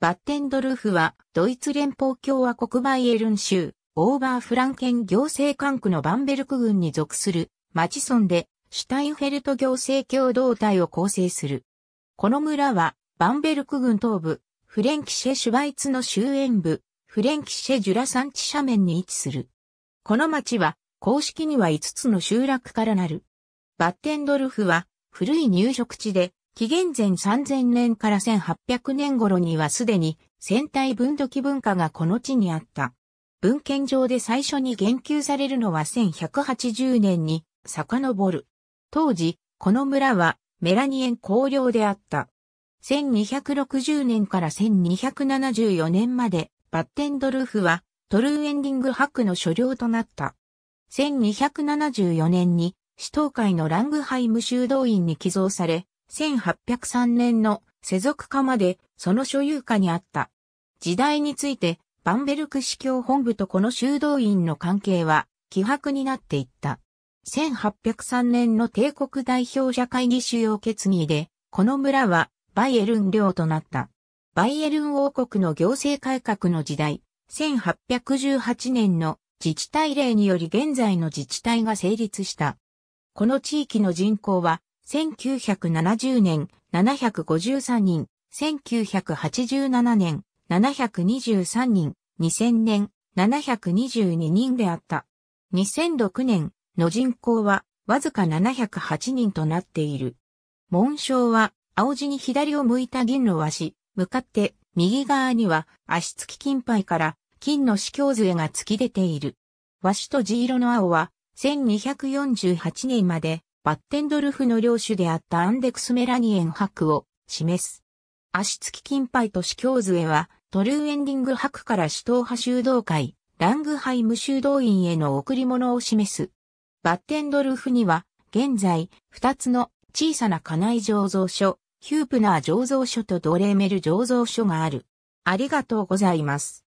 バッテンドルフは、ドイツ連邦共和国バイエルン州、オーバーフランケン行政管区のバンベルク郡に属する、町村で、シュタインフェルト行政共同体を構成する。この村は、バンベルク郡東部、フレンキシェ・シュバイツの終焉部、フレンキシェ・ジュラ山地斜面に位置する。この町は、公式には5つの集落からなる。バッテンドルフは、古い入植地で、紀元前3000年から1800年頃にはすでに戦隊分土器文化がこの地にあった。文献上で最初に言及されるのは1180年に遡る。当時、この村はメラニエン公領であった。1260年から1274年までバッテンドルフはトルーエンディング博の所領となった。1274年に、死闘会のラングハイム修道院に寄贈され、1803年の世俗化までその所有下にあった。時代について、バンベルク司教本部とこの修道院の関係は、希薄になっていった。1803年の帝国代表者会議主要決議で、この村はバイエルン領となった。バイエルン王国の行政改革の時代、1818年の自治体令により現在の自治体が成立した。この地域の人口は1970年753人、1987年723人、2000年722人であった。2006年の人口はわずか708人となっている。紋章は青地に左を向いた銀の和紙、向かって右側には足つき金牌から金の四鏡杖が突き出ている。和紙と地色の青は1248年までバッテンドルフの領主であったアンデクスメラニエン博を示す。足つき金牌と司教へは、トルーエンディング博から首都派修道会、ラングハイム修道院への贈り物を示す。バッテンドルフには、現在、二つの小さな家内醸造所、ヒュープナー醸造所とドレーメル醸造所がある。ありがとうございます。